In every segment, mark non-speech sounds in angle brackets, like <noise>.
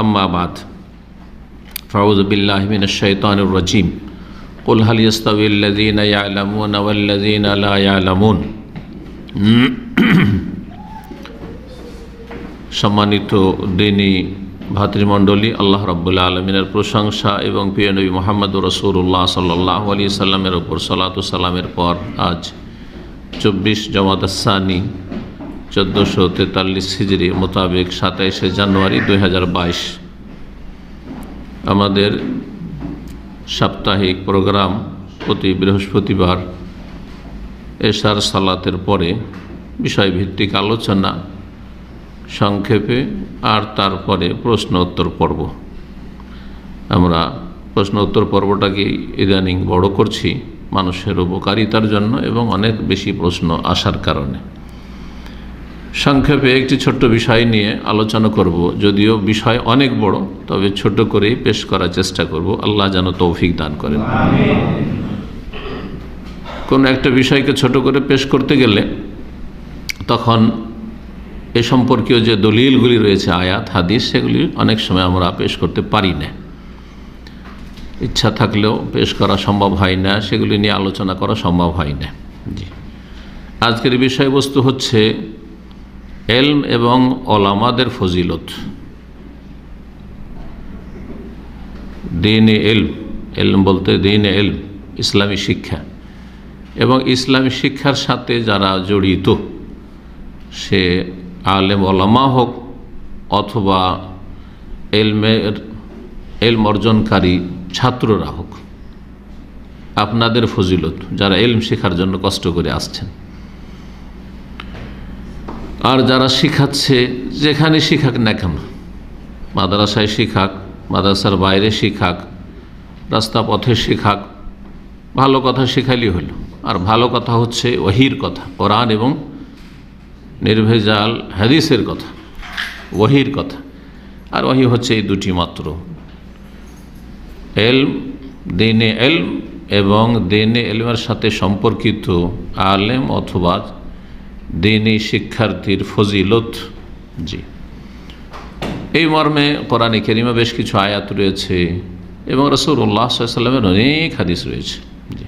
আম্মাবাদ ফাউজবিল্লাহমিন শৈতানুর রজিম কুলহাল ইস্তাবিল্লাদিন আলামুন আল্লাদিন আলামুন সম্মানিত দিনী ভাতৃমণ্ডলী আল্লাহ রব্বুল্লা আলমিনের প্রশংসা এবং প্রিয় নবী মোহাম্মদ রসুল্লাহ সাল্লাহ আলী সাল্লামের ওপর সালাতু সালামের পর আজ চব্বিশ জমাদাসানি চোদ্দোশো তেতাল্লিশ হিজড়ি মোতাবেক সাতাইশে জানুয়ারি দুই আমাদের সাপ্তাহিক প্রোগ্রাম প্রতি বৃহস্পতিবার এশার সালাতের পরে বিষয়ভিত্তিক আলোচনা সংক্ষেপে আর তারপরে প্রশ্ন উত্তর পর্ব আমরা প্রশ্ন উত্তর পর্বটাকে ইদানিং বড় করছি মানুষের উপকারিতার জন্য এবং অনেক বেশি প্রশ্ন আসার কারণে সংক্ষেপে একটি ছোট্ট বিষয় নিয়ে আলোচনা করব যদিও বিষয় অনেক বড় তবে ছোট করেই পেশ করার চেষ্টা করব আল্লাহ যেন তৌফিক দান করেন কোনো একটা বিষয়কে ছোট করে পেশ করতে গেলে তখন এ সম্পর্কীয় যে দলিলগুলি রয়েছে আয়াত হাদিস সেগুলি অনেক সময় আমরা পেশ করতে পারি না ইচ্ছা থাকলেও পেশ করা সম্ভব হয় না সেগুলি নিয়ে আলোচনা করা সম্ভব হয় না জি আজকের বিষয়বস্তু হচ্ছে এলম এবং ওলামাদের ফজিলত দিন এলম এলম বলতে দিন এলম ইসলামী শিক্ষা এবং ইসলামী শিক্ষার সাথে যারা জড়িত সে আলেম ওলামা হোক অথবা এলমের এলম অর্জনকারী ছাত্ররা হোক আপনাদের ফজিলত যারা এলম শেখার জন্য কষ্ট করে আসছেন আর যারা শিখাচ্ছে যেখানে শিখাক না কেন মাদ্রাসায় শিখাক মাদ্রাসার বাইরে শিখাক রাস্তা পথে শিখাক ভালো কথা শেখালি হইল আর ভালো কথা হচ্ছে ওহির কথা কোরআন এবং নির্ভেজাল হাদিসের কথা ওহির কথা আর ওহি হচ্ছে এই দুটি মাত্র এলম দিনে এলম এবং দিনে এলমের সাথে সম্পর্কিত আলেম অথবা দিনী শিক্ষার্থীর ফজিলত জি এই মর্মে কোরআন কেরিমা বেশ কিছু আয়াত রয়েছে এবং রসুল্লাহ সাল্লামের অনেক হাদিস রয়েছে জি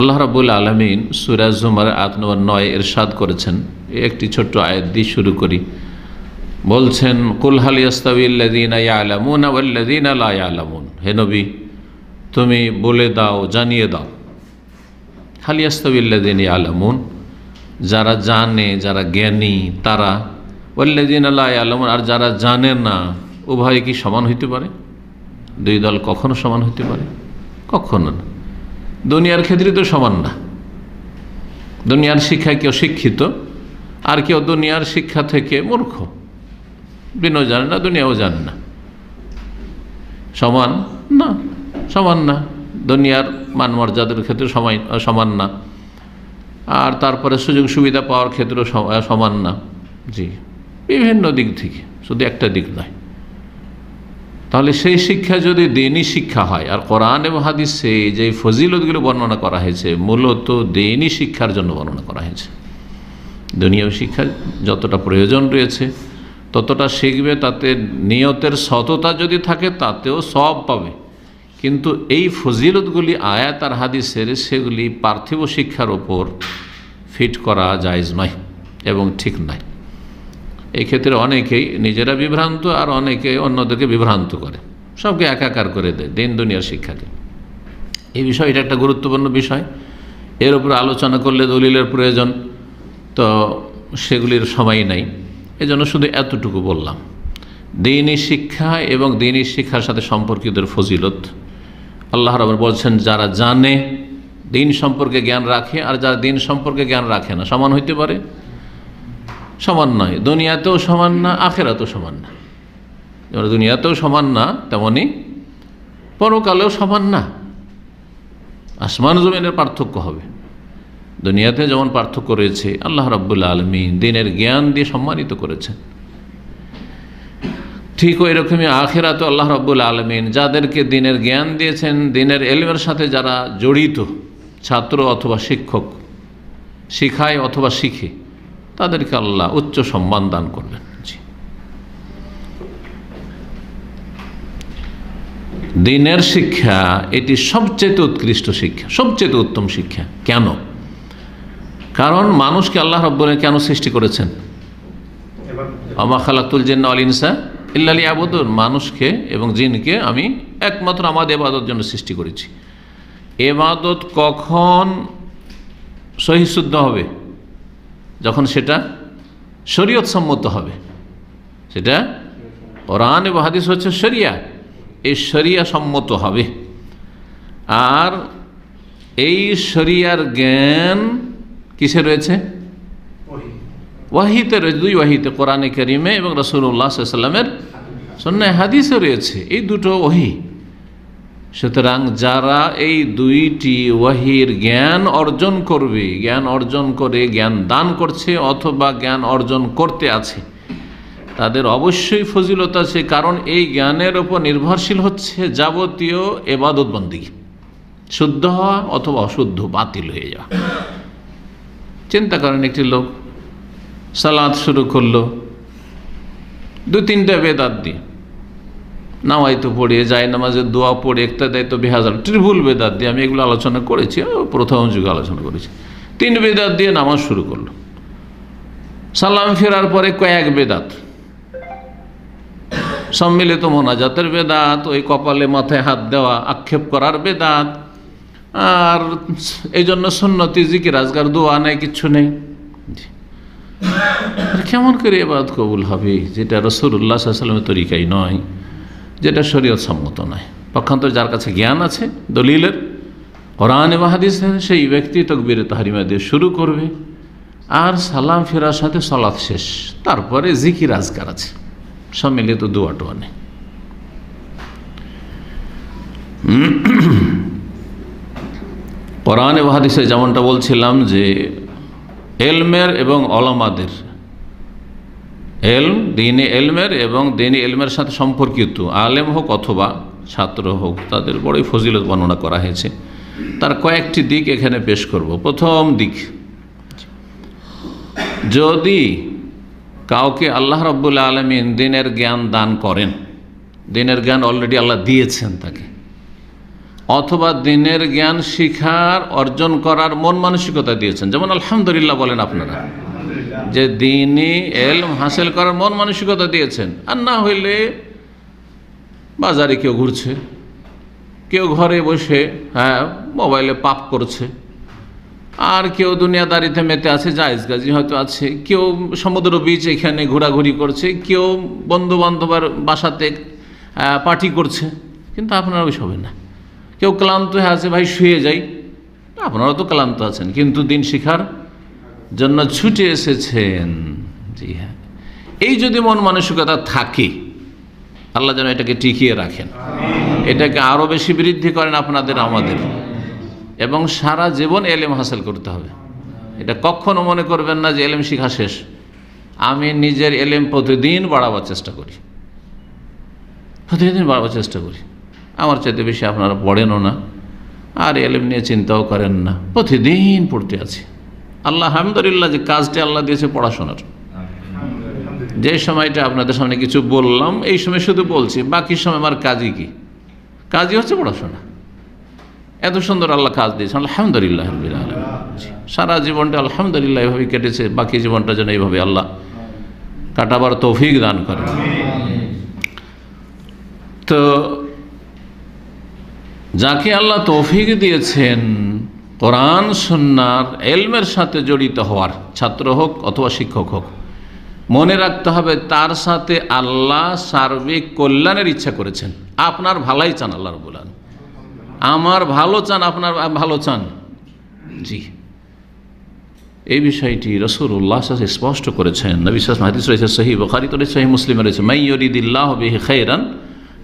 আল্লাহ রাবুল আলমিন সুরাজুমার আত নম্বর নয় এরশাদ করেছেন একটি ছোট্ট আয়াত দিয়ে শুরু করি বলছেন কুলহাল ইয়াস্তাউল্লাদিনালামুন আলামুন হে নবী তুমি বলে দাও জানিয়ে দাও হালিয়াস্তাউল্লাদিন আলামুন যারা জানে যারা জ্ঞানী তারা ওল্লাদিন আল্লাহ আলম আর যারা জানে না উভয় কি সমান হইতে পারে দুই দল কখনো সমান হইতে পারে কখনো না দুনিয়ার ক্ষেত্রে তো সমান না দুনিয়ার শিক্ষায় কেউ শিক্ষিত আর কেউ দুনিয়ার শিক্ষা থেকে মূর্খ বিনয় জানে না দুনিয়াও জানে না সমান না সমান না দুনিয়ার মান মর্যাদার ক্ষেত্রে সমান সমান না আর তারপরে সুযোগ সুবিধা পাওয়ার ক্ষেত্রেও সমান না জি বিভিন্ন দিক থেকে শুধু একটা দিক নয় তাহলে সেই শিক্ষা যদি দেনই শিক্ষা হয় আর কোরআন এবং হাদিসে যে ফজিলতগুলো বর্ণনা করা হয়েছে মূলত দেনই শিক্ষার জন্য বর্ণনা করা হয়েছে দুনিয়া শিক্ষা যতটা প্রয়োজন রয়েছে ততটা শিখবে তাতে নিয়তের সততা যদি থাকে তাতেও সব পাবে কিন্তু এই ফজিলতগুলি আয়াত আর হাদিসের সেগুলি পার্থিব শিক্ষার ওপর ফিট করা জায়জ নয় এবং ঠিক নয় এক্ষেত্রে অনেকেই নিজেরা বিভ্রান্ত আর অনেকে অন্যদেরকে বিভ্রান্ত করে সবকে একাকার করে দেয় দিন দুনিয়ার শিক্ষাকে এই বিষয় এটা একটা গুরুত্বপূর্ণ বিষয় এর উপর আলোচনা করলে দলিলের প্রয়োজন তো সেগুলির সময় নাই এজন্য শুধু এতটুকু বললাম দিনই শিক্ষা এবং দিনই শিক্ষার সাথে সম্পর্কিতদের ফজিলত আল্লাহ রব বলছেন যারা জানে দিন সম্পর্কে জ্ঞান রাখে আর যারা দিন সম্পর্কে জ্ঞান রাখে না সমান হইতে পারে সমান নয় দুনিয়াতেও সমান না আখেরাতেও সমান না যেমন দুনিয়াতেও সমান না তেমনই পরকালেও সমান না আসমান জমিনের পার্থক্য হবে দুনিয়াতে যেমন পার্থক্য রয়েছে আল্লাহ রাবুল্লা আলমী দিনের জ্ঞান দিয়ে সম্মানিত করেছেন ঠিক ওই রকমই আখেরাত আল্লাহ রব্বুল আলমিন যাদেরকে দিনের জ্ঞান দিয়েছেন দিনের এলমের সাথে যারা জড়িত ছাত্র অথবা শিক্ষক শিখায় অথবা শিখে তাদেরকে আল্লাহ উচ্চ সম্মান দান করবেন দিনের শিক্ষা এটি সবচেয়ে উৎকৃষ্ট শিক্ষা সবচেয়ে উত্তম শিক্ষা কেন কারণ মানুষকে আল্লাহ রব্বুল কেন সৃষ্টি করেছেন আমা খালাকুল জিন্না আল ইনসা ইল্লা আবুদুর মানুষকে এবং জিনকে আমি একমাত্র আমাদের এবাদত জন্য সৃষ্টি করেছি এবাদত কখন সহিশুদ্ধ হবে যখন সেটা শরীয়ত সম্মত হবে সেটা কোরআন এবং হাদিস হচ্ছে শরিয়া এই শরিয়া সম্মত হবে আর এই শরিয়ার জ্ঞান কিসে রয়েছে ওয়াহিতে রয়েছে দুই ওয়াহিতে কোরআনে করিমে এবং রসুল্লাহ সাল্লামের সন্ন্যায় হাদিসে রয়েছে এই দুটো ওহি সুতরাং যারা এই দুইটি ওয়াহির জ্ঞান অর্জন করবে জ্ঞান অর্জন করে জ্ঞান দান করছে অথবা জ্ঞান অর্জন করতে আছে তাদের অবশ্যই ফজিলত আছে কারণ এই জ্ঞানের ওপর নির্ভরশীল হচ্ছে যাবতীয় এবাদতবন্দি শুদ্ধ হওয়া অথবা অশুদ্ধ বাতিল হয়ে যাওয়া চিন্তা করেন একটি লোক সালাদ শুরু করলো দু তিনটা বেদাত দিয়ে তো পড়ে যায় নামাজে দোয়া পড়ে একটা দেয় তো বেহাজার ত্রিভুল বেদাত দিয়ে আমি এগুলো আলোচনা করেছি প্রথম যুগে আলোচনা করেছি তিন বেদাত দিয়ে নামাজ শুরু করলো সালাম ফেরার পরে কয়েক বেদাত সম্মিলিত মোনাজাতের বেদাত ওই কপালে মাথায় হাত দেওয়া আক্ষেপ করার বেদাত আর এই জন্য সুন্নতি জিকির রাজগার দোয়া নেই কিচ্ছু নেই <coughs> কেমন করে এবাদ কবুল হবে যেটা রসুল্লাহ সাল্লামের তরিকাই নয় যেটা শরীয়ত সম্মত নয় পক্ষান্তর যার কাছে জ্ঞান আছে দলিলের কোরআন এবং সেই ব্যক্তি তকবির তাহারিমা দিয়ে শুরু করবে আর সালাম ফেরার সাথে সলাৎ শেষ তারপরে জিকির আজকার আছে সম্মিলিত দুয়া টোয়া নেই <coughs> কোরআন এবং যেমনটা বলছিলাম যে এলমের এবং অলমাদের এলম দিনে এলমের এবং দিনে এলমের সাথে সম্পর্কিত আলেম হোক অথবা ছাত্র হোক তাদের বড়ই ফজিলত বর্ণনা করা হয়েছে তার কয়েকটি দিক এখানে পেশ করব প্রথম দিক যদি কাউকে আল্লাহ রব্বুল আলমিন দিনের জ্ঞান দান করেন দিনের জ্ঞান অলরেডি আল্লাহ দিয়েছেন তাকে অথবা দিনের জ্ঞান শিখার অর্জন করার মন মানসিকতা দিয়েছেন যেমন আলহামদুলিল্লাহ বলেন আপনারা যে দিনই এলম হাসিল করার মন মানসিকতা দিয়েছেন আর না হইলে বাজারে কেউ ঘুরছে কেউ ঘরে বসে হ্যাঁ মোবাইলে পাপ করছে আর কেউ দুনিয়াদারিতে মেতে আছে জায়েজ গাজি হয়তো আছে কেউ সমুদ্র বীচ এখানে ঘোরাঘুরি করছে কেউ বন্ধু বান্ধবের বাসাতে পার্টি করছে কিন্তু আপনারা ওই সবই না কেউ ক্লান্ত হয়ে আছে ভাই শুয়ে যাই আপনারা তো ক্লান্ত আছেন কিন্তু দিন শিখার জন্য ছুটে এসেছেন জি হ্যাঁ এই যদি মন মানসিকতা থাকে আল্লাহ যেন এটাকে টিকিয়ে রাখেন এটাকে আরও বেশি বৃদ্ধি করেন আপনাদের আমাদের এবং সারা জীবন এলেম হাসিল করতে হবে এটা কখনো মনে করবেন না যে এলেম শিখা শেষ আমি নিজের এলেম প্রতিদিন বাড়াবার চেষ্টা করি প্রতিদিন বাড়াবার চেষ্টা করি আমার চাইতে বেশি আপনারা পড়েনও না আর এলেম নিয়ে চিন্তাও করেন না প্রতিদিন পড়তে আছে আল্লাহ আহমদুলিল্লাহ যে কাজটি আল্লাহ দিয়েছে পড়াশোনার যে সময়টা আপনাদের সামনে কিছু বললাম এই সময় শুধু বলছি বাকি সময় আমার কাজই কি কাজই হচ্ছে পড়াশোনা এত সুন্দর আল্লাহ কাজ দিয়েছে আলহামদুলিল্লাহ সারা জীবনটা আলহামদুলিল্লাহ এভাবেই কেটেছে বাকি জীবনটা যেন এইভাবে আল্লাহ কাটাবার তৌফিক দান করেন তো যাকে আল্লাহ তৌফিক দিয়েছেন কোরআন সন্ন্যার এলমের সাথে জড়িত হওয়ার ছাত্র হোক অথবা শিক্ষক হোক মনে রাখতে হবে তার সাথে আল্লাহ সার্বিক কল্যাণের ইচ্ছা করেছেন আপনার ভালাই চান আল্লাহ রবুল্লান আমার ভালো চান আপনার ভালো চান জি এই বিষয়টি উল্লাহ স্পষ্ট করেছেন নবিশ্বাস মাহাদিস রয়েছে সহি বখারিত রয়েছে সহি মুসলিম রয়েছে মাইয়রিদুল্লাহ বিহি খৈরান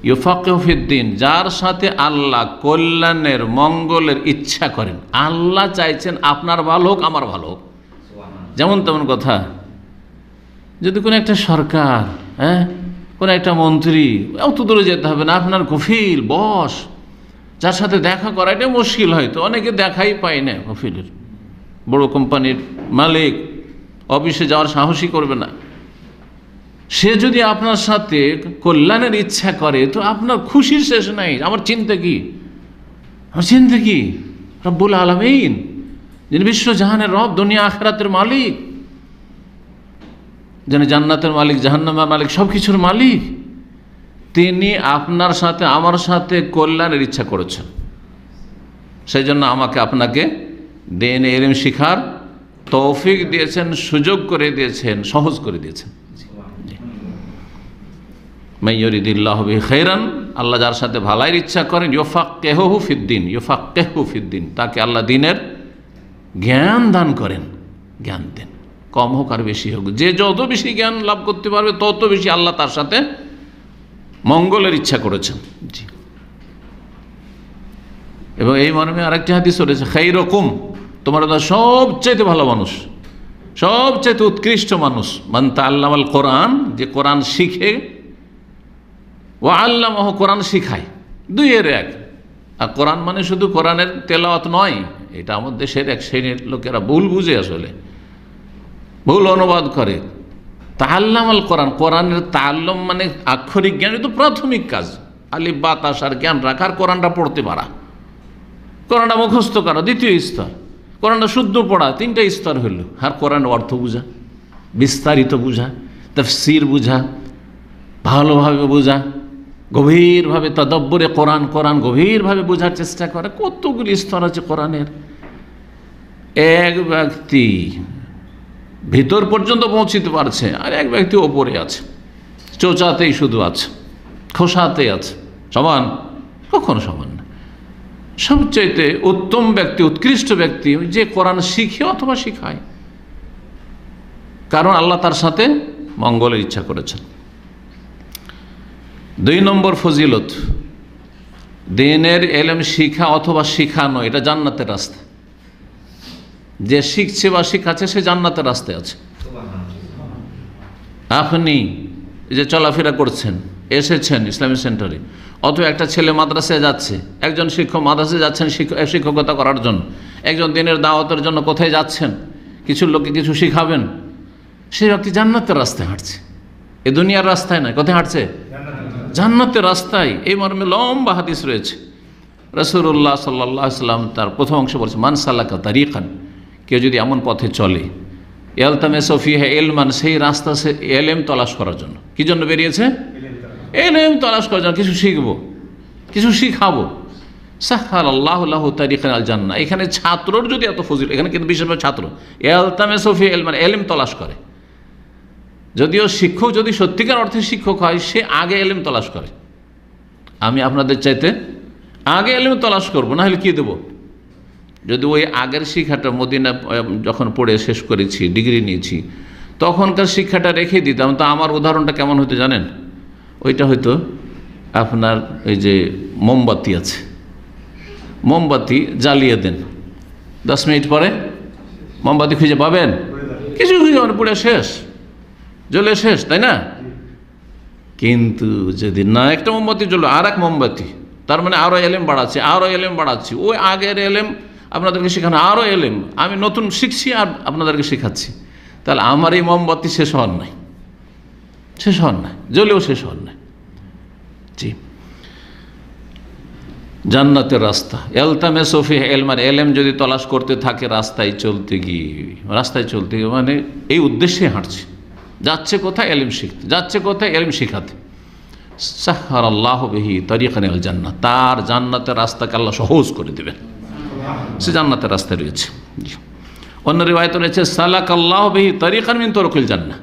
ইউফাকফিদ্দিন যার সাথে আল্লাহ কল্যাণের মঙ্গলের ইচ্ছা করেন আল্লাহ চাইছেন আপনার ভালো হোক আমার ভালো হোক যেমন তেমন কথা যদি কোনো একটা সরকার হ্যাঁ কোনো একটা মন্ত্রী অত দূরে যেতে হবে না আপনার কফিল বস যার সাথে দেখা করা এটা মুশকিল হয়তো অনেকে দেখাই পায় না কফিলের বড় কোম্পানির মালিক অফিসে যাওয়ার সাহসই করবে না সে যদি আপনার সাথে কল্যাণের ইচ্ছা করে তো আপনার খুশির শেষ নাই আমার চিন্তা কি আমার চিন্তা কি রব্বুল আলমিন যিনি বিশ্বজাহানের রব দুনিয়া আখরাতের মালিক যিনি জান্নাতের মালিক জাহান্নামের মালিক সব কিছুর মালিক তিনি আপনার সাথে আমার সাথে কল্যাণের ইচ্ছা করেছেন সেই জন্য আমাকে আপনাকে দেন এলিম শিখার তৌফিক দিয়েছেন সুযোগ করে দিয়েছেন সহজ করে দিয়েছেন মাইয়রিদুল্লাহবি খৈরান আল্লাহ যার সাথে ভালাইয়ের ইচ্ছা করেন ইয়োফাক কেহু ফিদ্দিন ইয়োফাক কেহু ফিদ্দিন তাকে আল্লাহ দিনের জ্ঞান দান করেন জ্ঞান দেন কম হোক আর বেশি হোক যে যত বেশি জ্ঞান লাভ করতে পারবে তত বেশি আল্লাহ তার সাথে মঙ্গলের ইচ্ছা করেছেন জি এবং এই মর্মে আরেকটি হাতি রয়েছে খাই রকম তোমরা সবচেয়ে ভালো মানুষ সবচেয়ে উৎকৃষ্ট মানুষ মান্তা আল্লাহ কোরআন যে কোরআন শিখে ও আল্লাহ কোরআন শিখায় দুইয়ের এক আর কোরআন মানে শুধু কোরআনের তেলাওয়াত নয় এটা আমাদের দেশের এক শ্রেণীর লোকেরা ভুল বুঝে আসলে ভুল অনুবাদ করে তাহাল্লাম আল কোরআন কোরআনের তাল্লম মানে আক্ষরিক জ্ঞান তো প্রাথমিক কাজ আলি বাতাসার জ্ঞান রাখার কোরআনটা পড়তে পারা কোরআনটা মুখস্থ করা দ্বিতীয় স্তর কোরআনটা শুদ্ধ পড়া তিনটা স্তর হইল আর কোরআন অর্থ বোঝা বিস্তারিত বোঝা তফসির বোঝা ভালোভাবে বোঝা গভীরভাবে তদব্বরে কোরআন কোরআন গভীরভাবে বোঝার চেষ্টা করে কতগুলি স্তর আছে কোরআনের এক ব্যক্তি ভিতর পর্যন্ত পৌঁছিতে পারছে আর এক ব্যক্তি ওপরে আছে চোচাতেই শুধু আছে খোসাতে আছে সমান কখনো সমান না সবচাইতে উত্তম ব্যক্তি উৎকৃষ্ট ব্যক্তি যে কোরআন শিখে অথবা শিখায় কারণ আল্লাহ তার সাথে মঙ্গলের ইচ্ছা করেছেন দুই নম্বর ফজিলত দিনের এলেম শিখা অথবা শিখানো এটা জান্নাতের রাস্তা যে শিখছে বা শিখাচ্ছে সে জান্নাতের রাস্তায় আছে আপনি যে চলাফেরা করছেন এসেছেন ইসলামী সেন্টারে অথবা একটা ছেলে মাদ্রাসায় যাচ্ছে একজন শিক্ষক মাদ্রাসায় যাচ্ছেন শিক্ষকতা করার জন্য একজন দিনের দাওয়াতের জন্য কোথায় যাচ্ছেন কিছু লোককে কিছু শিখাবেন সে ব্যক্তি জান্নাতের রাস্তায় হাঁটছে এ দুনিয়ার রাস্তায় নয় কোথায় হাঁটছে জান্নাতের রাস্তায় এই মর্মে লম্বা হাদিস রয়েছে রসুল্লাহ সাল্লাহ সাল্লাম তার প্রথম অংশ বলছে মান সাল্লাকা খান কেউ যদি এমন পথে চলে এলতামে সফি হ্যা এলমান সেই রাস্তা সে এলএম তলাশ করার জন্য কী জন্য বেরিয়েছে এলএম তলাশ করার জন্য কিছু শিখব কিছু শিখাবো সাহার আল্লাহ তারিখান আল জান্না এখানে ছাত্রর যদি এত ফজিল এখানে কিন্তু বিশেষভাবে ছাত্র এলতামে সফি এলমান এলএম তলাশ করে যদিও শিক্ষক যদি সত্যিকার অর্থে শিক্ষক হয় সে আগে এলেম তলাশ করে আমি আপনাদের চাইতে আগে এলেম তলাশ করবো নাহলে কী দেবো যদি ওই আগের শিক্ষাটা মদিনা যখন পড়ে শেষ করেছি ডিগ্রি নিয়েছি তখনকার শিক্ষাটা রেখে দিতাম তো আমার উদাহরণটা কেমন হতো জানেন ওইটা হয়তো আপনার এই যে মোমবাতি আছে মোমবাতি জ্বালিয়ে দেন দশ মিনিট পরে মোমবাতি খুঁজে পাবেন কিছু খুঁজে পড়ে শেষ জ্বলে শেষ তাই না কিন্তু যদি না একটা মোমবাতি জ্বলে আর এক মোমবাতি তার মানে আরও এলেম বাড়াচ্ছি আরও এলেম বাড়াচ্ছি ওই আগের এলেম আপনাদেরকে শেখানো আরও এলেম আমি নতুন শিখছি আর আপনাদেরকে শেখাচ্ছি তাহলে আমার এই মোমবাতি শেষ হওয়ার নাই শেষ হওয়ার নাই জ্বলেও শেষ হওয়ার নাই জি জান্নাতের রাস্তা এলতামে সফি এলমার মানে এলেম যদি তলাশ করতে থাকে রাস্তায় চলতে গিয়ে রাস্তায় চলতে গিয়ে মানে এই উদ্দেশ্যে হাঁটছে যাচ্ছে কোথায় এলিম শিখতে যাচ্ছে কোথায় এলিম শিখাতে সাহার আল্লাহ বেহি তরিকান জান্নাত তার জান্নাতের রাস্তাকে আল্লাহ সহজ করে দেবেন সে জান্নাতের রাস্তায় রয়েছে অন্য রেওয়ায়ত রয়েছে সালাক আল্লাহ বেহি তরিকান মিন তরকুল জান্না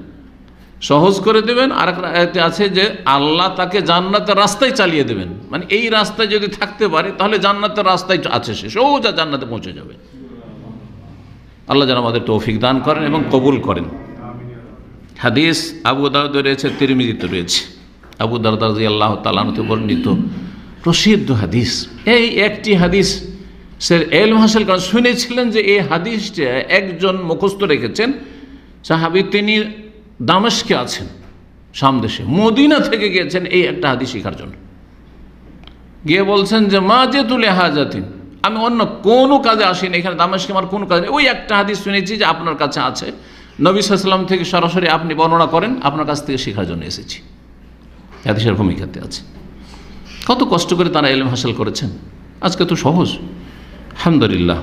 সহজ করে দেবেন আর একটা আছে যে আল্লাহ তাকে জান্নাতের রাস্তায় চালিয়ে দেবেন মানে এই রাস্তায় যদি থাকতে পারে তাহলে জান্নাতের রাস্তায় আছে সে সহজা জান্নাতে পৌঁছে যাবে আল্লাহ যেন আমাদের তৌফিক দান করেন এবং কবুল করেন হাদিস আবু দাউদ রয়েছে তিরমিজিত রয়েছে আবু দারদাজি আল্লাহ তালানতে বর্ণিত প্রসিদ্ধ হাদিস এই একটি হাদিস স্যার এল হাসেল কারণ শুনেছিলেন যে এই হাদিসটা একজন মুখস্থ রেখেছেন সাহাবি তিনি দামেশকে আছেন সামদেশে মদিনা থেকে গিয়েছেন এই একটা হাদিস শেখার জন্য গিয়ে বলছেন যে মা যে তুলে হাজাতিন আমি অন্য কোনো কাজে আসিনি এখানে দামেশকে আমার কোনো কাজ নেই ওই একটা হাদিস শুনেছি যে আপনার কাছে আছে নবী সাল্লাম থেকে সরাসরি আপনি বর্ণনা করেন আপনার কাছ থেকে শেখার জন্য এসেছি হাদিসের ভূমিকাতে আছে কত কষ্ট করে তারা এলম হাসিল করেছেন আজকে তো সহজ আলহামদুলিল্লাহ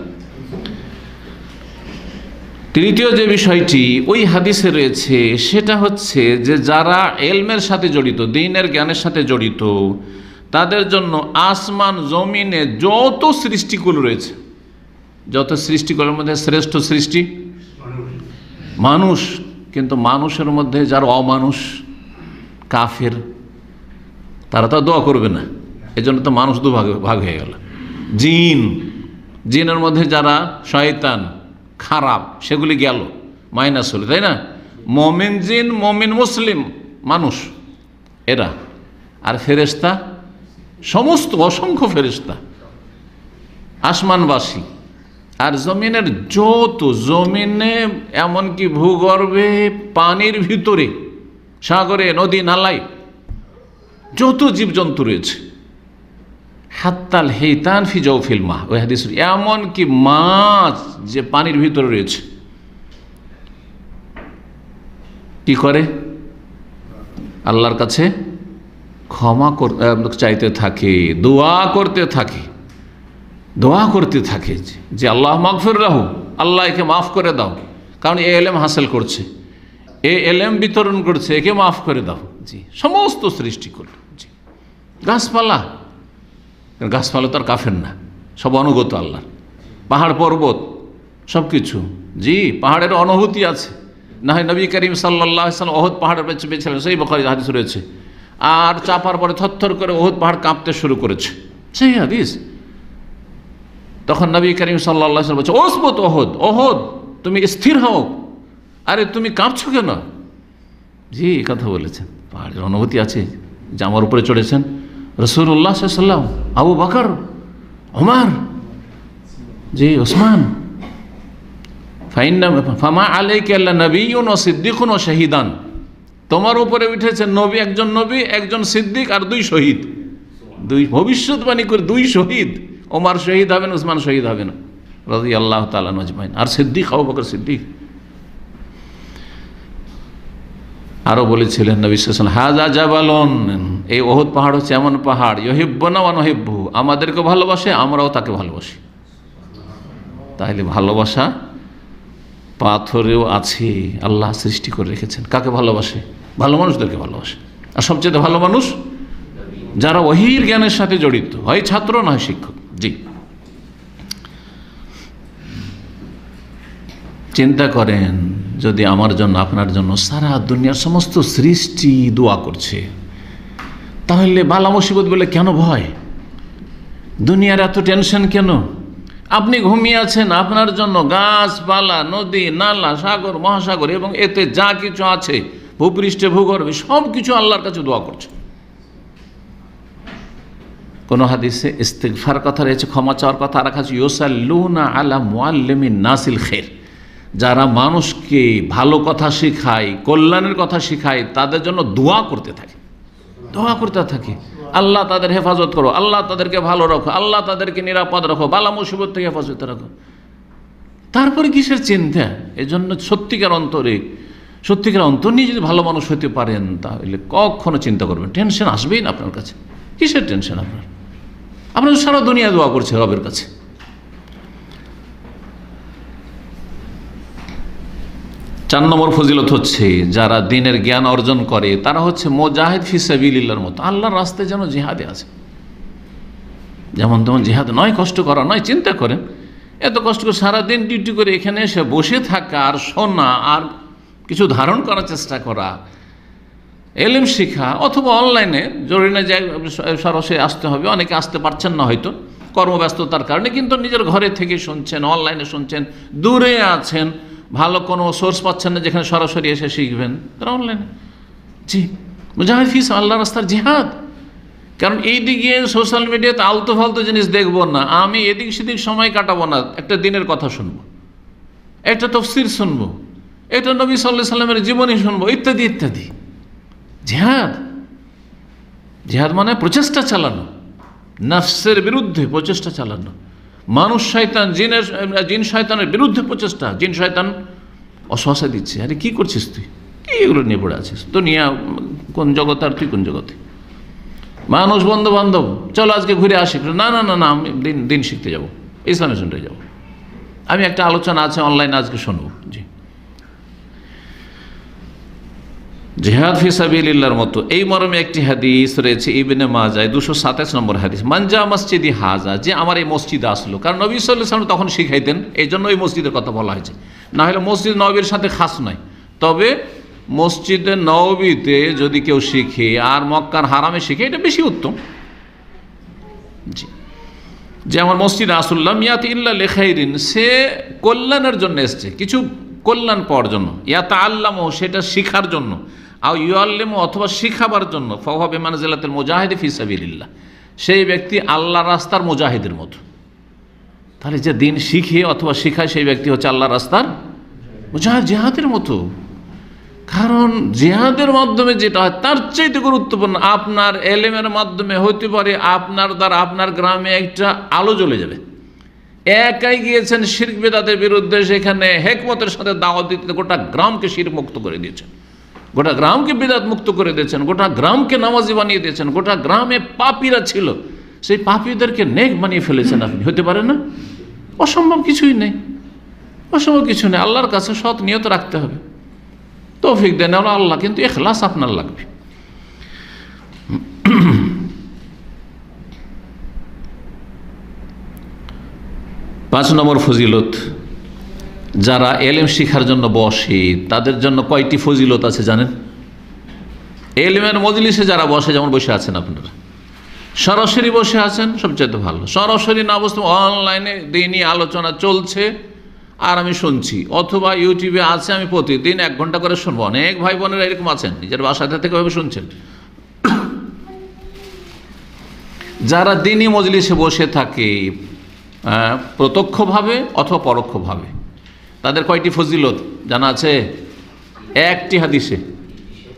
তৃতীয় যে বিষয়টি ওই হাদিসে রয়েছে সেটা হচ্ছে যে যারা এলমের সাথে জড়িত দিনের জ্ঞানের সাথে জড়িত তাদের জন্য আসমান জমিনে যত সৃষ্টিকুল রয়েছে যত সৃষ্টিকুলের মধ্যে শ্রেষ্ঠ সৃষ্টি মানুষ কিন্তু মানুষের মধ্যে যারা অমানুষ কাফের তারা তো দোয়া করবে না এজন্য তো মানুষ দু ভাগ ভাগ হয়ে গেল জিন জিনের মধ্যে যারা শয়তান খারাপ সেগুলি গেল মাইনাস হলো তাই না মমিন জিন মমিন মুসলিম মানুষ এরা আর ফেরিস্তা সমস্ত অসংখ্য ফেরিস্তা আসমানবাসী আর জমিনের যত জমিনে এমনকি ভূগর্ভে পানির ভিতরে সাগরে নদী নালায় যত জীবজন্তু রয়েছে হাত্তাল হেতান ফি জৌফিল মাহ ওই হাদিস এমনকি মাছ যে পানির ভিতরে রয়েছে কি করে আল্লাহর কাছে ক্ষমা চাইতে থাকে দোয়া করতে থাকে দোয়া করতে থাকে যে আল্লাহ মাগফির রাহু আল্লাহ একে মাফ করে দাও কারণ এ এলেম হাসিল করছে এ এলএম বিতরণ করছে একে মাফ করে দাও জি সমস্ত সৃষ্টি করল জি গাছপালা গাছপালা তো আর কাফের না সব অনুগত আল্লাহর পাহাড় পর্বত সব কিছু জি পাহাড়ের অনুভূতি আছে না হয় নবী করিম সাল্লাহ সাল্লাম অহদ পাহাড়ের পেছনে পেয়েছিলেন সেই বখারি হাদিস রয়েছে আর চাপার পরে থরথর করে অহুদ পাহাড় কাঁপতে শুরু করেছে সেই হাদিস তখন নবী করিম সাল্লা বলছে ওসবুত ওহদ ওহদ তুমি স্থির হও আরে তুমি কাঁপছো কেন জি কথা বলেছেন পাহাড়ের অনুভূতি আছে জামার উপরে চড়েছেন রসুল্লাহ সাল্লাম আবু বাকর ওমার জি ওসমান ফামা আলাইকে আল্লাহ নবীন ও সিদ্দিকুন ও শহীদান তোমার উপরে উঠেছে নবী একজন নবী একজন সিদ্দিক আর দুই শহীদ দুই ভবিষ্যৎবাণী করে দুই শহীদ ওমার শহীদ হবেন উসমান শহীদ হবেন রাজি আল্লাহ তালা নজমাইন আর সিদ্দিক আবু বকর সিদ্দিক আরও বলেছিলেন নবিশ্বাসন হাজা জাবালন এই ওহদ পাহাড় হচ্ছে এমন পাহাড় ইহিব্য না অনহিব্য আমাদেরকে ভালোবাসে আমরাও তাকে ভালোবাসি তাহলে ভালোবাসা পাথরেও আছে আল্লাহ সৃষ্টি করে রেখেছেন কাকে ভালোবাসে ভালো মানুষদেরকে ভালোবাসে আর সবচেয়ে ভালো মানুষ যারা অহির জ্ঞানের সাথে জড়িত হয় ছাত্র না হয় শিক্ষক জি চিন্তা করেন যদি আমার জন্য আপনার জন্য সারা দুনিয়ার সমস্ত সৃষ্টি দোয়া করছে তাহলে বালা মুসিবত বলে কেন ভয় দুনিয়ার এত টেনশন কেন আপনি ঘুমিয়ে আছেন আপনার জন্য গাছপালা নদী নালা সাগর মহাসাগর এবং এতে যা কিছু আছে ভূপৃষ্ঠে ভূগর্ভে সব কিছু আল্লাহর কাছে দোয়া করছে কোনো হাদিসে ইস্তেকফার কথা রয়েছে ক্ষমা চাওয়ার কথা রাখা আছে ইয়োসাল্লুনা আলা মোয়াল্লিমিন নাসিল খের যারা মানুষকে ভালো কথা শেখায় কল্যাণের কথা শেখায় তাদের জন্য দোয়া করতে থাকে দোয়া করতে থাকে আল্লাহ তাদের হেফাজত করো আল্লাহ তাদেরকে ভালো রাখো আল্লাহ তাদেরকে নিরাপদ রাখো বালা মুসিবত থেকে হেফাজত রাখো তারপরে কিসের চিন্তা এই জন্য সত্যিকার অন্তরে সত্যিকার অন্তর নিয়ে যদি ভালো মানুষ হতে পারেন তাহলে কখনো চিন্তা করবেন টেনশন আসবেই না আপনার কাছে কিসের টেনশন আপনার আপনার সারা দুনিয়া দোয়া করছে রবের কাছে চার নম্বর ফজিলত হচ্ছে যারা দিনের জ্ঞান অর্জন করে তারা হচ্ছে মোজাহিদ ফিসাবিল্লার মতো আল্লাহর রাস্তায় যেন জিহাদে আছে যেমন তেমন জিহাদ নয় কষ্ট করা নয় চিন্তা করেন এত কষ্ট করে সারাদিন ডিউটি করে এখানে এসে বসে থাকা আর শোনা আর কিছু ধারণ করার চেষ্টা করা এলিম শিখা অথবা অনলাইনে জরুরি না যে সরাসরি আসতে হবে অনেকে আসতে পারছেন না হয়তো কর্মব্যস্ততার কারণে কিন্তু নিজের ঘরে থেকে শুনছেন অনলাইনে শুনছেন দূরে আছেন ভালো কোনো সোর্স পাচ্ছেন না যেখানে সরাসরি এসে শিখবেন তারা অনলাইনে জি মুজাহিদ ফিস আল্লাহ রাস্তার জিহাদ কারণ এই দিকে সোশ্যাল মিডিয়াতে আলতো ফালতো জিনিস দেখবো না আমি এদিক সেদিক সময় কাটাবো না একটা দিনের কথা শুনবো একটা তফসির শুনবো এটা নবী সাল্লাহ সাল্লামের জীবনী শুনবো ইত্যাদি ইত্যাদি জেহাদ জেহাদ মানে প্রচেষ্টা চালানো নার্সের বিরুদ্ধে প্রচেষ্টা চালানো মানুষ শয়তান জিনের জিন শয়তানের বিরুদ্ধে প্রচেষ্টা জিন শয়তান অশ্বাসা দিচ্ছে আরে কি করছিস তুই কি এগুলো নিয়ে পড়ে আছিস তো নিয়ে কোন জগতে আর তুই কোন জগতে মানুষ বন্ধু বান্ধব চলো আজকে ঘুরে আসি না না না না আমি দিন দিন শিখতে যাব ইসলামী শুনতে যাব আমি একটা আলোচনা আছে অনলাইনে আজকে শুনবো জি জেহাদ ফিসাবিল্লার মতো এই মর্মে একটি হাদিস রয়েছে ইবনে মাজায় দুশো সাতাশ নম্বর হাদিস মানজা মসজিদি হাজা যে আমার এই মসজিদে আসলো কারণ নবী সাল্লাম তখন শিখাইতেন এই জন্য এই মসজিদের কথা বলা হয়েছে না হলে মসজিদ নবীর সাথে খাস নয় তবে মসজিদে নবীতে যদি কেউ শিখে আর মক্কার হারামে শিখে এটা বেশি উত্তম জি যে আমার মসজিদ আসুল্লাহ মিয়াত ইল্লা লেখাইরিন সে কল্যাণের জন্য এসছে কিছু কল্যাণ পাওয়ার জন্য ইয়াত আল্লাহ সেটা শিখার জন্য আও আল্লিম অথবা শিখাবার জন্য ইমান মানজিলাতের মুজাহিদি ফিসাবিল্লা সেই ব্যক্তি আল্লাহ রাস্তার মুজাহিদের মতো তাহলে যে দিন শিখে অথবা শিখায় সেই ব্যক্তি হচ্ছে আল্লাহ রাস্তার মুজাহিদ জেহাদের মতো কারণ জেহাদের মাধ্যমে যেটা হয় তার চাইতে গুরুত্বপূর্ণ আপনার এলেমের মাধ্যমে হতে পারে আপনার দ্বারা আপনার গ্রামে একটা আলো জ্বলে যাবে একাই গিয়েছেন শির্ক বিরুদ্ধে সেখানে হেকমতের সাথে দাওয়াত দিতে গোটা গ্রামকে শির মুক্ত করে দিয়েছেন গোটা গ্রামকে বেদাত মুক্ত করে দিয়েছেন গোটা গ্রামকে নামাজি বানিয়ে দিয়েছেন গোটা গ্রামে পাপিরা ছিল সেই পাপিদেরকে নেক বানিয়ে ফেলেছেন আপনি হতে পারে না অসম্ভব কিছুই নেই অসম্ভব কিছু নেই আল্লাহর কাছে সৎ নিয়ত রাখতে হবে তৌফিক দেন আল্লাহ কিন্তু এখলাস আপনার লাগবে পাঁচ নম্বর ফজিলত যারা এলেম শিখার জন্য বসে তাদের জন্য কয়টি ফজিলত আছে জানেন এলেমের মজলিসে যারা বসে যেমন বসে আছেন আপনারা সরাসরি বসে আছেন সবচেয়ে ভালো সরাসরি না বসতে অনলাইনে দিনই আলোচনা চলছে আর আমি শুনছি অথবা ইউটিউবে আছে আমি প্রতিদিন এক ঘন্টা করে শুনবো অনেক ভাই বোনেরা এরকম আছেন নিজের বাসাতে থেকে ভাবে শুনছেন যারা দিনই মজলিসে বসে থাকে প্রত্যক্ষভাবে অথবা পরোক্ষভাবে তাদের কয়টি ফজিলত জানা আছে একটি হাদিসে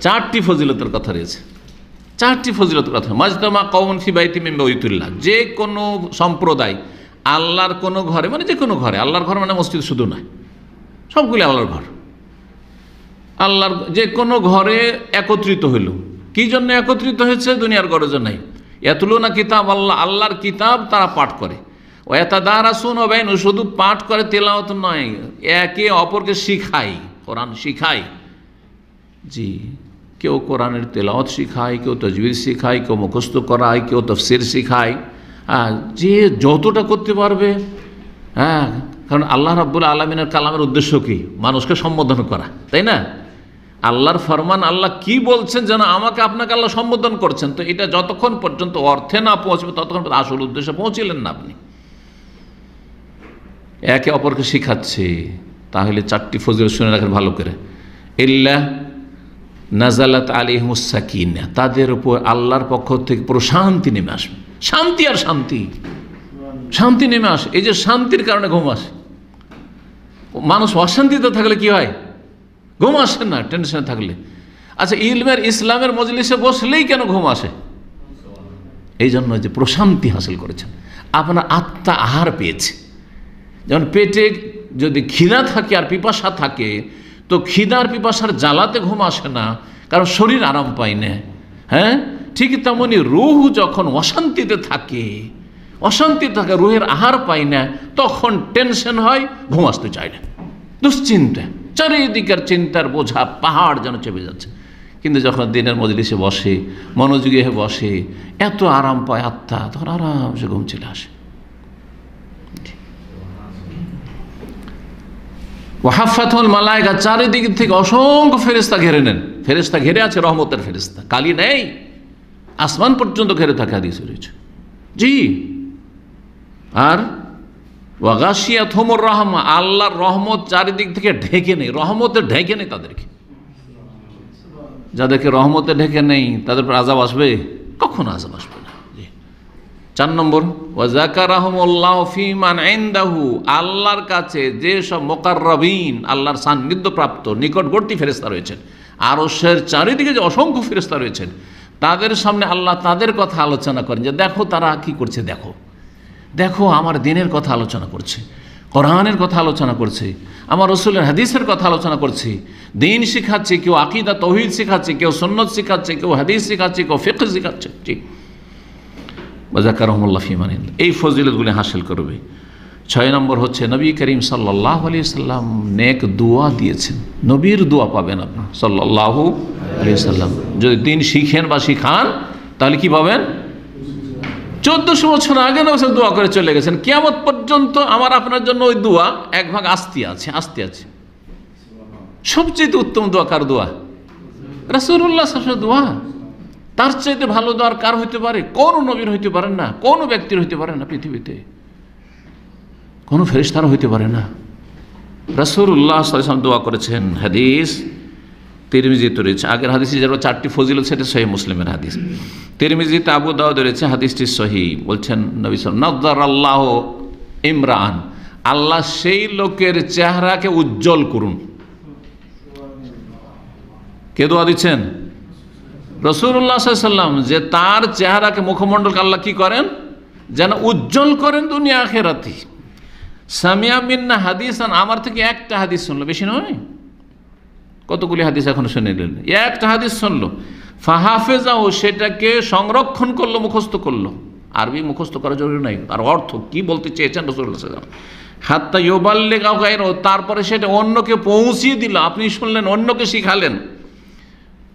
চারটি ফজিলতের কথা রয়েছে চারটি ফজিলতের কথা মাজদামা কৌন ফিবাইতি মেম্বাউতুল্লাহ যে কোনো সম্প্রদায় আল্লাহর কোনো ঘরে মানে যে কোনো ঘরে আল্লাহর ঘর মানে মসজিদ শুধু নয় সবগুলি আল্লাহর ঘর আল্লাহর যে কোনো ঘরে একত্রিত হইল কি জন্য একত্রিত হয়েছে দুনিয়ার গরজ নাই এতলো না কিতাব আল্লাহ আল্লাহর কিতাব তারা পাঠ করে ওয়াতাদারা শুনো বেন শুধু পাঠ করে তেলাওত নয় একে অপরকে শিখাই কোরআন শিখাই জি কেউ কোরআনের তেলাওত শিখায় কেউ তজবির শিখায় কেউ মুখস্ত করায় কেউ তফসির শিখায় হ্যাঁ যে যতটা করতে পারবে হ্যাঁ কারণ আল্লাহ রাবুল আলমিনের কালামের উদ্দেশ্য কী মানুষকে সম্বোধন করা তাই না আল্লাহর ফরমান আল্লাহ কি বলছেন যেন আমাকে আপনাকে আল্লাহ সম্বোধন করছেন তো এটা যতক্ষণ পর্যন্ত অর্থে না পৌঁছবে ততক্ষণ আসল উদ্দেশ্যে পৌঁছিলেন না আপনি একে অপরকে শিখাচ্ছে তাহলে চারটি ফজিল শুনে রাখেন ভালো করে ইল্লা নাজালাত আলী আলিহমুসাকিন তাদের উপর আল্লাহর পক্ষ থেকে প্রশান্তি নেমে আসবে শান্তি আর শান্তি শান্তি নেমে আসে এই যে শান্তির কারণে ঘুম আসে মানুষ অশান্তিতে থাকলে কি হয় ঘুম আসে না টেনশনে থাকলে আচ্ছা ইলমের ইসলামের মজলিসে বসলেই কেন ঘুম আসে এই জন্য যে প্রশান্তি হাসিল করেছেন আপনার আত্মা আহার পেয়েছে যেমন পেটে যদি ক্ষিদা থাকে আর পিপাসা থাকে তো খিদা আর পিপাসার জ্বালাতে ঘুম আসে না কারণ শরীর আরাম পায় না হ্যাঁ ঠিক তেমনি রুহ যখন অশান্তিতে থাকে অশান্তি থাকে রুহের আহার পায় না তখন টেনশন হয় ঘুম আসতে চায় না দুশ্চিন্তা চারিদিকের চিন্তার বোঝা পাহাড় যেন চেপে যাচ্ছে কিন্তু যখন দিনের মজলিসে বসে মনোযোগী হয়ে বসে এত আরাম পায় আত্মা তখন আরামসে ঘুম চলে আসে ওয়াহাফাতুল মালায়কা চারিদিক থেকে অসংখ্য ফেরিস্তা ঘেরে নেন ফেরিস্তা ঘেরে আছে রহমতের ফেরিস্তা কালি নেই আসমান পর্যন্ত ঘেরে থাকে হাদিসে রয়েছে জি আর ওয়াগাসিয়া থমর রহমা আল্লাহর রহমত চারিদিক থেকে ঢেকে নেই রহমতে ঢেকে নেই তাদেরকে যাদেরকে রহমতে ঢেকে নেই তাদের আজাব আসবে কখন আজাব আসবে চার নম্বর ওয়াজাকার রহমুল্লাহ ফিমান আইন্দাহু আল্লাহর কাছে যে সব মোকাররবিন আল্লাহর সান্নিধ্য প্রাপ্ত নিকটবর্তী ফেরেস্তা রয়েছেন আর সের চারিদিকে যে অসংখ্য ফেরেস্তা রয়েছেন তাদের সামনে আল্লাহ তাদের কথা আলোচনা করেন যে দেখো তারা কি করছে দেখো দেখো আমার দিনের কথা আলোচনা করছে কোরআনের কথা আলোচনা করছে আমার রসুলের হাদিসের কথা আলোচনা করছে দিন শেখাচ্ছে কেউ আকিদা তহিদ শেখাচ্ছে কেউ সন্ন্যত শেখাচ্ছে কেউ হাদিস শেখাচ্ছে কেউ ফেক শেখাচ্ছে ঠিক বা জাকার রহমল্লা ফিমান এই ফজিলতগুলি হাসিল করবে ছয় নম্বর হচ্ছে নবী করিম সাল্লাহ আলি সাল্লাম নেক দোয়া দিয়েছেন নবীর দোয়া পাবেন আপনার সাল্লাহ আলি সাল্লাম যদি দিন শিখেন বা শিখান তাহলে কি পাবেন চোদ্দশো বছর আগে নবসে দোয়া করে চলে গেছেন কেমন পর্যন্ত আমার আপনার জন্য ওই দোয়া এক ভাগ আস্তি আছে আস্তি আছে সবচেয়ে উত্তম দোয়া কার দোয়া রাসুল্লাহ দোয়া তার চাইতে ভালো দোয়ার কার হইতে পারে কোন নবীর হইতে পারেন না কোন ব্যক্তির হইতে পারে না পৃথিবীতে কোন ফেরিস্তার হইতে পারে না রসুল্লাহ সাল্লাম দোয়া করেছেন হাদিস তো রয়েছে আগের হাদিসে যেরকম চারটি ফজিল সেটা সহি মুসলিমের হাদিস তিরমিজি আবু দাউদ রয়েছে হাদিসটি সহি বলছেন নবী নজর আল্লাহ ইমরান আল্লাহ সেই লোকের চেহারাকে উজ্জ্বল করুন কে দোয়া দিচ্ছেন রসুল্লাহাম যে তার চেহারাকে মুখমন্ডল আল্লাহ কি করেন যেন উজ্জ্বল করেন দুনিয়া আখেরাতি সামিয়া মিন্না হাদিস আমার থেকে একটা হাদিস শুনলো বেশি নয় কতগুলি হাদিস এখন শুনে নিলেন একটা হাদিস শুনলো ও সেটাকে সংরক্ষণ করলো মুখস্থ করলো আরবি মুখস্থ করা জরুরি নাই আর অর্থ কি বলতে চেয়েছেন রসুল্লাহাম সাল্লাম হাত্তা ইয়োবাল্লে গাইর তারপরে সেটা অন্যকে পৌঁছিয়ে দিল আপনি শুনলেন অন্যকে শিখালেন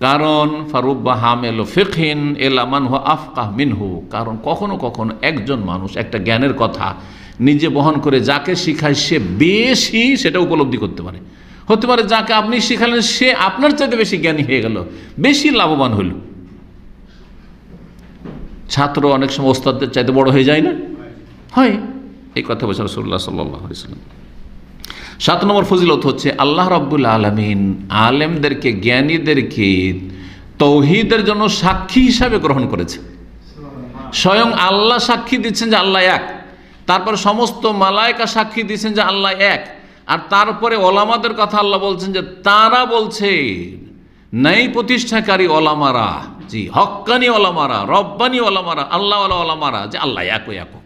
কারণ ফারুব্বা হামেল ফিকহিন এলামান হো আফকাহ মিনহু কারণ কখনো কখনো একজন মানুষ একটা জ্ঞানের কথা নিজে বহন করে যাকে শিখায় সে বেশি সেটা উপলব্ধি করতে পারে হতে পারে যাকে আপনি শিখালেন সে আপনার চাইতে বেশি জ্ঞানী হয়ে গেল বেশি লাভবান হইল ছাত্র অনেক সময় ওস্তাদের চাইতে বড় হয়ে যায় না হয় এই কথা বলছে রসুল্লাহ সাল্লাহ সাল্লাম সাত নম্বর ফজিলত হচ্ছে আল্লাহ রব্বুল আলমিন আলেমদেরকে জ্ঞানীদেরকে তৌহিদের জন্য সাক্ষী হিসাবে গ্রহণ করেছে স্বয়ং আল্লাহ সাক্ষী দিচ্ছেন যে আল্লাহ এক তারপর সমস্ত মালায়কা সাক্ষী দিচ্ছেন যে আল্লাহ এক আর তারপরে ওলামাদের কথা আল্লাহ বলছেন যে তারা বলছে নেই প্রতিষ্ঠাকারী ওলামারা জি হক্কানি ওলামারা রব্বানি ওলামারা আল্লাহ ওলা ওলামারা যে আল্লাহ একো একো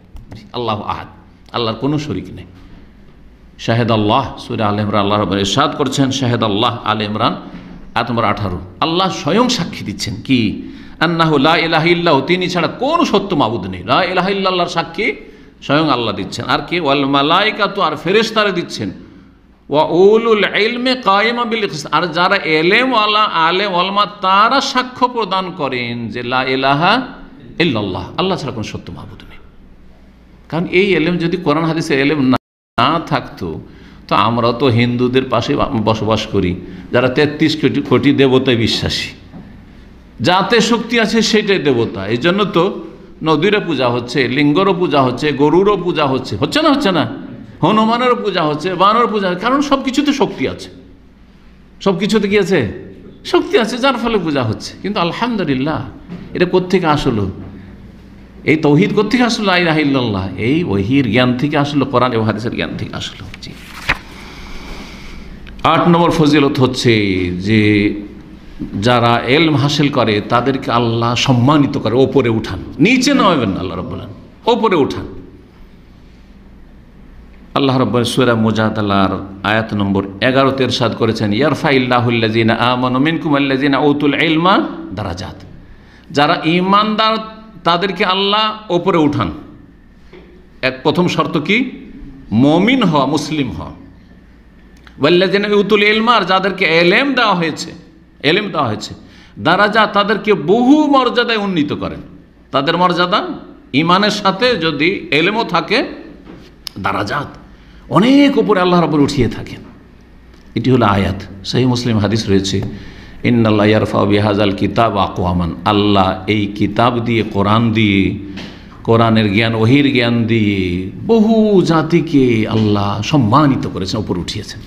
আল্লাহ আহাদ আল্লাহর কোনো শরিক নেই শাহেদ আল্লাহ সুরে আল ইমরান আল্লাহ রব ইরশাদ করছেন শাহেদ আল্লাহ আল ইমরান আট নম্বর আঠারো আল্লাহ স্বয়ং সাক্ষী দিচ্ছেন কি আন্নাহ লা তিনি ছাড়া কোন সত্য মাবুদ নেই লা ইলাহিল্লাহর সাক্ষী স্বয়ং আল্লাহ দিচ্ছেন আর কি ওয়াল মালাইকা তো আর ফেরেশতারে দিচ্ছেন ওয়া উলুল এলমে কায়েমা বিল আর যারা এলেম ওয়ালা আলেম ওয়ালমা তারা সাক্ষ্য প্রদান করেন যে লা ইলাহা ইল্লাল্লাহ আল্লাহ ছাড়া কোনো সত্য মাহবুদ নেই কারণ এই এলেম যদি কোরআন হাদিসের এলেম না না থাকতো তো আমরা তো হিন্দুদের পাশে বসবাস করি যারা তেত্রিশ কোটি কোটি দেবতায় বিশ্বাসী যাতে শক্তি আছে সেটাই দেবতা এই জন্য তো নদীরও পূজা হচ্ছে লিঙ্গরও পূজা হচ্ছে গরুরও পূজা হচ্ছে হচ্ছে না হচ্ছে না হনুমানেরও পূজা হচ্ছে বানর পূজা হচ্ছে কারণ সব কিছুতে শক্তি আছে সব কিছুতে কি আছে শক্তি আছে যার ফলে পূজা হচ্ছে কিন্তু আলহামদুলিল্লাহ এটা কোথেকে আসলো এই তৌহিদ থেকে আসলো আই রাহিল্লাহ এই ওহির জ্ঞান থেকে আসলো কোরআন এ হাদিসের জ্ঞান থেকে আসলো জি আট নম্বর ফজিলত হচ্ছে যে যারা এলম হাসিল করে তাদেরকে আল্লাহ সম্মানিত করে ওপরে উঠান নিচে নামাবেন আল্লাহ রব্বুল্লাহ ওপরে উঠান আল্লাহ রব্বান সুরা আল্লাহর আয়াত নম্বর এগারো তের সাদ করেছেন ইয়ারফা ইল্লাহুল্লাজিনা আমানুমিনকুমাল্লাজিনা ওতুল এলমা দারাজাত যারা ইমানদার তাদেরকে আল্লাহ ওপরে উঠান এক প্রথম শর্ত কি মমিন হওয়া মুসলিম হওয়া যেন ইউতুল এলমার যাদেরকে এলেম দেওয়া হয়েছে এলেম দেওয়া হয়েছে যা তাদেরকে বহু মর্যাদায় উন্নীত করেন তাদের মর্যাদা ইমানের সাথে যদি এলেমও থাকে দারাজাত অনেক উপরে আল্লাহর উপর উঠিয়ে থাকেন এটি হলো আয়াত সেই মুসলিম হাদিস রয়েছে ইন্নাল্লাহরফা বিহাজাল কিতাব আকোয়ামান আল্লাহ এই কিতাব দিয়ে কোরআন দিয়ে কোরআনের জ্ঞান ওহির জ্ঞান দিয়ে বহু জাতিকে আল্লাহ সম্মানিত করেছেন উপর উঠিয়েছেন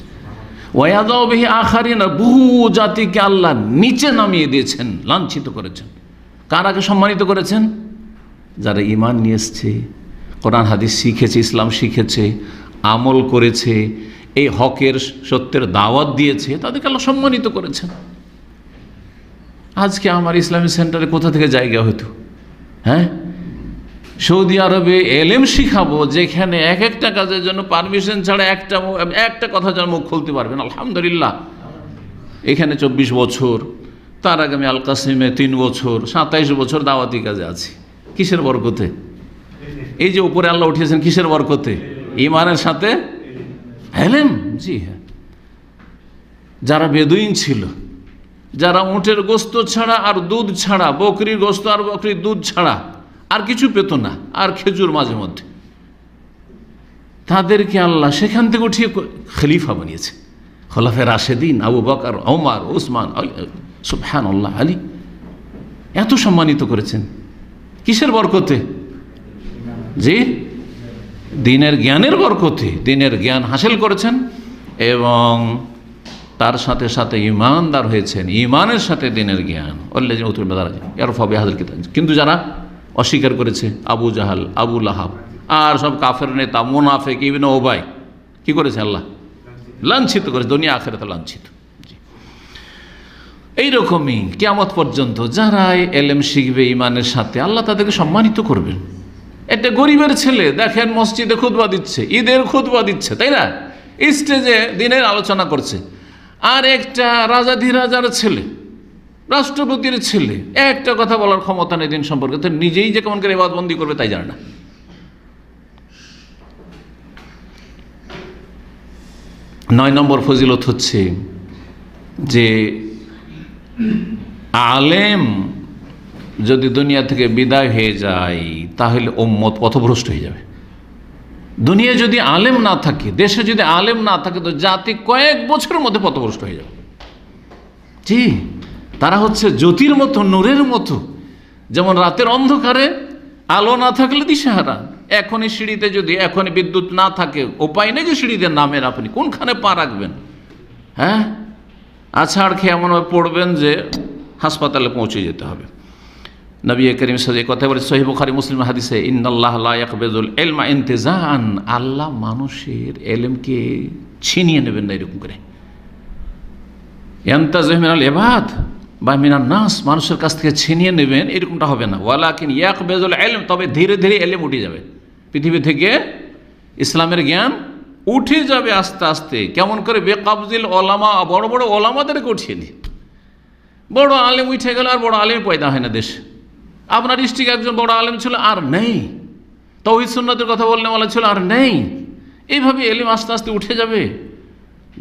আখারি আখারিনা বহু জাতিকে আল্লাহ নিচে নামিয়ে দিয়েছেন লাঞ্ছিত করেছেন কারাকে সম্মানিত করেছেন যারা ইমান নিয়ে এসছে কোরআন হাদিস শিখেছে ইসলাম শিখেছে আমল করেছে এই হকের সত্যের দাওয়াত দিয়েছে তাদেরকে আল্লাহ সম্মানিত করেছেন আজকে আমার ইসলামী সেন্টারে কোথা থেকে জায়গা হইতো হ্যাঁ সৌদি আরবে এলএম শিখাবো যেখানে এক একটা কাজের জন্য পারমিশন ছাড়া একটা একটা কথা যেন মুখ খুলতে পারবেন আলহামদুলিল্লাহ এখানে চব্বিশ বছর তার আগে আমি আল কাসিমে তিন বছর সাতাইশ বছর দাওয়াতি কাজে আছি কিসের বরকতে এই যে উপরে আল্লাহ উঠিয়েছেন কিসের বরকতে ইমানের সাথে এলএম জি হ্যাঁ যারা বেদুইন ছিল যারা উঁটের গোস্ত ছাড়া আর দুধ ছাড়া বকরির গোস্ত আর বকরির দুধ ছাড়া আর কিছু পেত না আর খেজুর মাঝে মধ্যে তাদেরকে আল্লাহ সেখান থেকে উঠিয়ে খলিফা বানিয়েছে খলাফে রাশেদিন আবু বাকার ওমার ওসমান সুফহান আল্লাহ আলী এত সম্মানিত করেছেন কিসের বরকতে জি দিনের জ্ঞানের বরকতে দিনের জ্ঞান হাসিল করেছেন এবং তার সাথে সাথে ইমানদার হয়েছেন ইমানের সাথে দিনের জ্ঞান কিন্তু যারা অস্বীকার করেছে আবু জাহাল আবু লাহাব আর সব কাফের নেতা মোনাফেক ইভিন ওবাই কি করেছে আল্লাহ লাঞ্ছিত করেছে দুনিয়া তো লাঞ্ছিত এইরকমই কেয়ামত পর্যন্ত যারা এলএম শিখবে ইমানের সাথে আল্লাহ তাদেরকে সম্মানিত করবেন একটা গরিবের ছেলে দেখেন মসজিদে খুদবা দিচ্ছে ঈদের খুদবা দিচ্ছে তাই না স্টেজে দিনের আলোচনা করছে আর একটা রাজাধিরাজার ছেলে রাষ্ট্রপতির ছেলে একটা কথা বলার ক্ষমতা নেই দিন সম্পর্কে তো নিজেই যে কেমন করে এবাদবন্দি করবে তাই জানে না নয় নম্বর ফজিলত হচ্ছে যে আলেম যদি দুনিয়া থেকে বিদায় হয়ে যায় তাহলে ওম্মত পথভ্রষ্ট হয়ে যাবে দুনিয়া যদি আলেম না থাকে দেশে যদি আলেম না থাকে তো জাতি কয়েক বছরের মধ্যে পথভ্রষ্ট হয়ে যাবে জি তারা হচ্ছে জ্যোতির মতো নূরের মতো যেমন রাতের অন্ধকারে আলো না থাকলে দিশেহারা এখনই সিঁড়িতে যদি এখনই বিদ্যুৎ না থাকে উপায় নেই যে সিঁড়িতে নামেন আপনি কোনখানে পা রাখবেন হ্যাঁ আছাড় খেয়ে এমনভাবে পড়বেন যে হাসপাতালে পৌঁছে যেতে হবে নবী করিম সাজে কথা বলে সহিব খারি মুসলিম হাদিসে ইন্নআল্লাহ ইয়াকবেদুল এলমা ইন্তেজান আল্লাহ মানুষের এলেমকে ছিনিয়ে নেবেন না এরকম করে এন্তাজ মিনাল এবাদ বা মিনার নাস মানুষের কাছ থেকে ছিনিয়ে নেবেন এরকমটা হবে না ওয়ালা ওয়ালাকিন বেজুল এলম তবে ধীরে ধীরে এলেম উঠে যাবে পৃথিবী থেকে ইসলামের জ্ঞান উঠে যাবে আস্তে আস্তে কেমন করে বেকাবজিল ওলামা বড় বড় ওলামাদেরকে উঠিয়ে দিই বড় আলেম উঠে গেল আর বড় আলেম পয়দা হয় না দেশে আপনার স্ত্রী একজন বড় আলেম ছিল আর নেই তৌহিদ সুন্নতের কথা বললে বলা ছিল আর নেই এইভাবে এলিম আস্তে আস্তে উঠে যাবে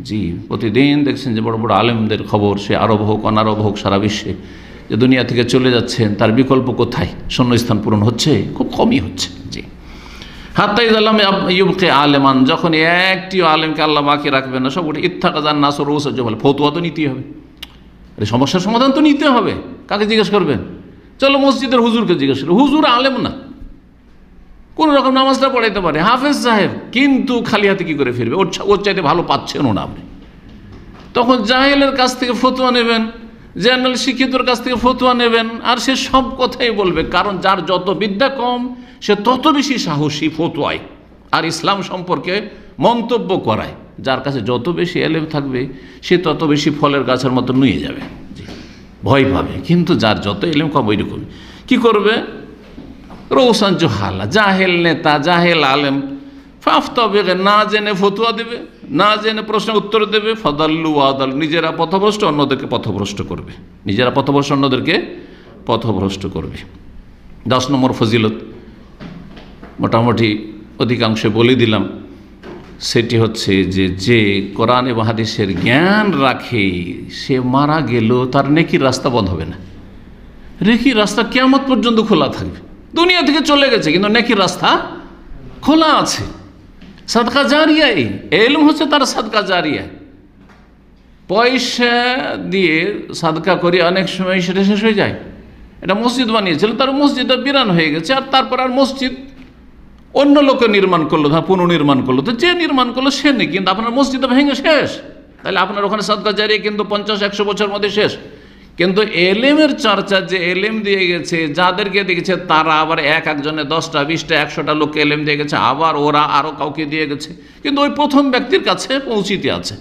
জি প্রতিদিন দেখছেন যে বড় বড় আলেমদের খবর সে আরব হোক অনারব হোক সারা বিশ্বে যে দুনিয়া থেকে চলে যাচ্ছেন তার বিকল্প কোথায় শূন্যস্থান পূরণ হচ্ছে খুব কমই হচ্ছে জি হাত্তাইজ আল্লাহ ইউবকে আলেমান যখন একটি আলেমকে আল্লাহ বাকি রাখবেন না সব ওটা ইত্থা না নাসর বলে ফতোয়া তো নিতেই হবে আরে সমস্যার সমাধান তো নিতে হবে কাকে জিজ্ঞেস করবেন চলো মসজিদের হুজুরকে জিজ্ঞেস করো হুজুর আলেম না কোন রকম নামাজটা পড়াইতে পারে হাফেজ সাহেব কিন্তু খালি হাতে কী করে ফিরবে ওর ওর চাইতে ভালো পাচ্ছেনও না আপনি তখন জাহেলের কাছ থেকে ফতুয়া নেবেন জেনারেল শিক্ষিতর কাছ থেকে ফতুয়া নেবেন আর সে সব কথাই বলবে কারণ যার যত বিদ্যা কম সে তত বেশি সাহসী ফতুয়ায় আর ইসলাম সম্পর্কে মন্তব্য করায় যার কাছে যত বেশি এলেম থাকবে সে তত বেশি ফলের গাছের মতো নুয়ে যাবে ভয় পাবে কিন্তু যার যত এলেম কম ওইরকমই কী করবে রৌসান যা জাহেল নেতা জাহেল আলেম ফাফতাবে না জেনে ফতুয়া দেবে না জেনে প্রশ্ন উত্তর দেবে ফদাল্লু আদাল নিজেরা পথভ্রষ্ট অন্যদেরকে পথভ্রষ্ট করবে নিজেরা পথভ্রষ্ট অন্যদেরকে পথভ্রষ্ট করবে দশ নম্বর ফজিলত মোটামুটি অধিকাংশে বলে দিলাম সেটি হচ্ছে যে যে কোরআন এবং হাদিসের জ্ঞান রাখে সে মারা গেল তার নেকি রাস্তা বন্ধ হবে না রেখি রাস্তা কেমত পর্যন্ত খোলা থাকবে দুনিয়া থেকে চলে গেছে কিন্তু নেকি রাস্তা খোলা আছে সাদকা জারিয়া এলম হচ্ছে তার সাদকা জারিয়া পয়সা দিয়ে সাদকা করে অনেক সময় সেটা শেষ হয়ে যায় এটা মসজিদ বানিয়েছিল তার মসজিদটা বিরান হয়ে গেছে আর তারপর আর মসজিদ অন্য লোকে নির্মাণ করলো ধর পুনর্নির্মাণ করলো তো যে নির্মাণ করলো সে নেই কিন্তু আপনার মসজিদ ভেঙে শেষ তাহলে আপনার ওখানে সাদকা জারি কিন্তু পঞ্চাশ একশো বছর মধ্যে শেষ কিন্তু এলেমের চর্চা যে এলেম দিয়ে গেছে যাদেরকে দেখেছে তারা আবার এক একজনে দশটা বিশটা একশোটা লোককে এলেম দিয়ে গেছে আবার ওরা আরও কাউকে দিয়ে গেছে কিন্তু ওই প্রথম ব্যক্তির কাছে পৌঁছিতে আছে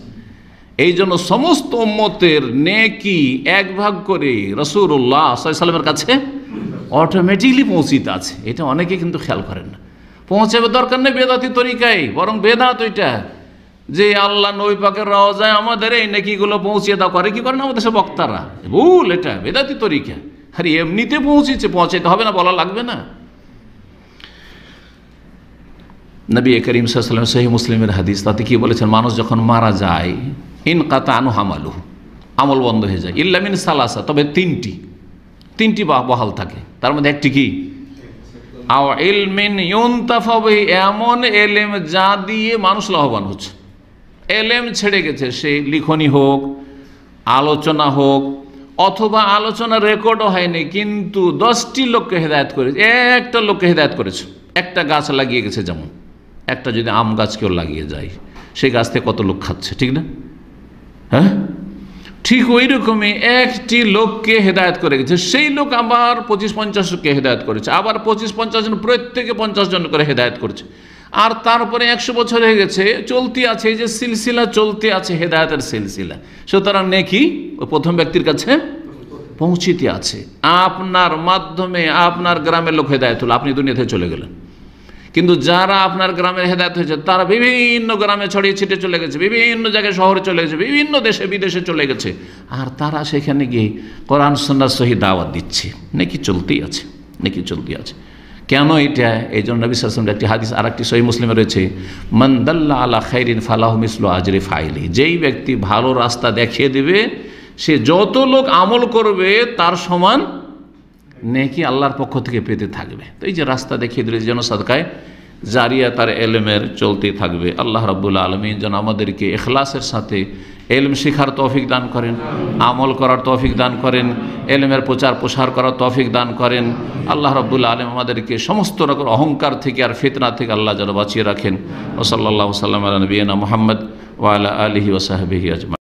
এই জন্য সমস্ত মতের নেকি এক ভাগ করে রসুরুল্লাহ সাল্লামের কাছে অটোমেটিকলি পৌঁছিতে আছে এটা অনেকে কিন্তু খেয়াল করেন না পৌঁছাবে দরকার নেই বেদাতি তরিকায় বরং বেদাত ওইটা যে আল্লাহ নৈপাকের পাকের রওজায় আমাদের এই নেকিগুলো পৌঁছিয়ে দাও করে কি করে না আমাদের সে বক্তারা ভুল এটা বেদাতি তরিকা আরে এমনিতে পৌঁছেছে পৌঁছাইতে হবে না বলা লাগবে না নবী করিম সাল্লাম সাহি মুসলিমের হাদিস তাতে কি বলেছেন মানুষ যখন মারা যায় ইন কাতা আনু হামালু আমল বন্ধ হয়ে যায় ইল্লামিন সালাসা তবে তিনটি তিনটি বহাল থাকে তার মধ্যে একটি কি এমন এলেম যা দিয়ে মানুষ লাভবান হচ্ছে এলেম ছেড়ে গেছে সে লিখনি হোক আলোচনা হোক অথবা আলোচনা রেকর্ডও হয়নি কিন্তু দশটি লোককে হেদায়ত করেছে একটা লোককে হেদায়ত করেছে একটা গাছ লাগিয়ে গেছে যেমন একটা যদি আম গাছ কেউ লাগিয়ে যায় সেই গাছ থেকে কত লোক খাচ্ছে ঠিক না হ্যাঁ ঠিক ওই রকমই একটি লোককে হেদায়ত করে গেছে সেই লোক আবার পঁচিশ পঞ্চাশকে হেদায়ত করেছে আবার পঁচিশ পঞ্চাশ জন প্রত্যেকে পঞ্চাশ জন করে হেদায়ত করছে আর তারপরে একশো বছর হয়ে গেছে চলতি আছে এই যে সিলসিলা চলতে আছে হেদায়তের সিলসিলা সুতরাং নেকি প্রথম ব্যক্তির কাছে পৌঁছিতে আছে আপনার মাধ্যমে আপনার গ্রামের লোক হেদায়ত হলো আপনি দুনিয়াতে চলে গেলেন কিন্তু যারা আপনার গ্রামের হেদায়ত হয়েছে তারা বিভিন্ন গ্রামে ছড়িয়ে ছিটে চলে গেছে বিভিন্ন জায়গায় শহরে চলে গেছে বিভিন্ন দেশে বিদেশে চলে গেছে আর তারা সেখানে গিয়ে কোরআন সন্ন্যাস সহি দাওয়াত দিচ্ছে নাকি চলতেই আছে নাকি চলতেই আছে কেন এটা এই জন্য নবী একটি হাদিস আর একটি সহি মুসলিমে রয়েছে মন্দাল্লা আলা খাইরিন ফালাহ মিসল আজরে ফাইলি যেই ব্যক্তি ভালো রাস্তা দেখিয়ে দেবে সে যত লোক আমল করবে তার সমান নেকি আল্লাহর পক্ষ থেকে পেতে থাকবে তো এই যে রাস্তা দেখিয়ে দিলে যেন সাদকায় জারিয়া তার এলমের চলতে থাকবে আল্লাহ রাবুল্লা আলমিন যেন আমাদেরকে এখলাসের সাথে এলম শেখার তৌফিক দান করেন আমল করার তৌফিক দান করেন এলমের প্রচার প্রসার করার তৌফিক দান করেন আল্লাহ রব্দুল্লা আলম আমাদেরকে সমস্ত রকম অহংকার থেকে আর ফেতনা থেকে আল্লাহ যেন বাঁচিয়ে রাখেন ওসল্লা সাল্লাম আলবীনা মোহাম্মদ ওয়ালা আলহি ওসাহাবিহি আজমা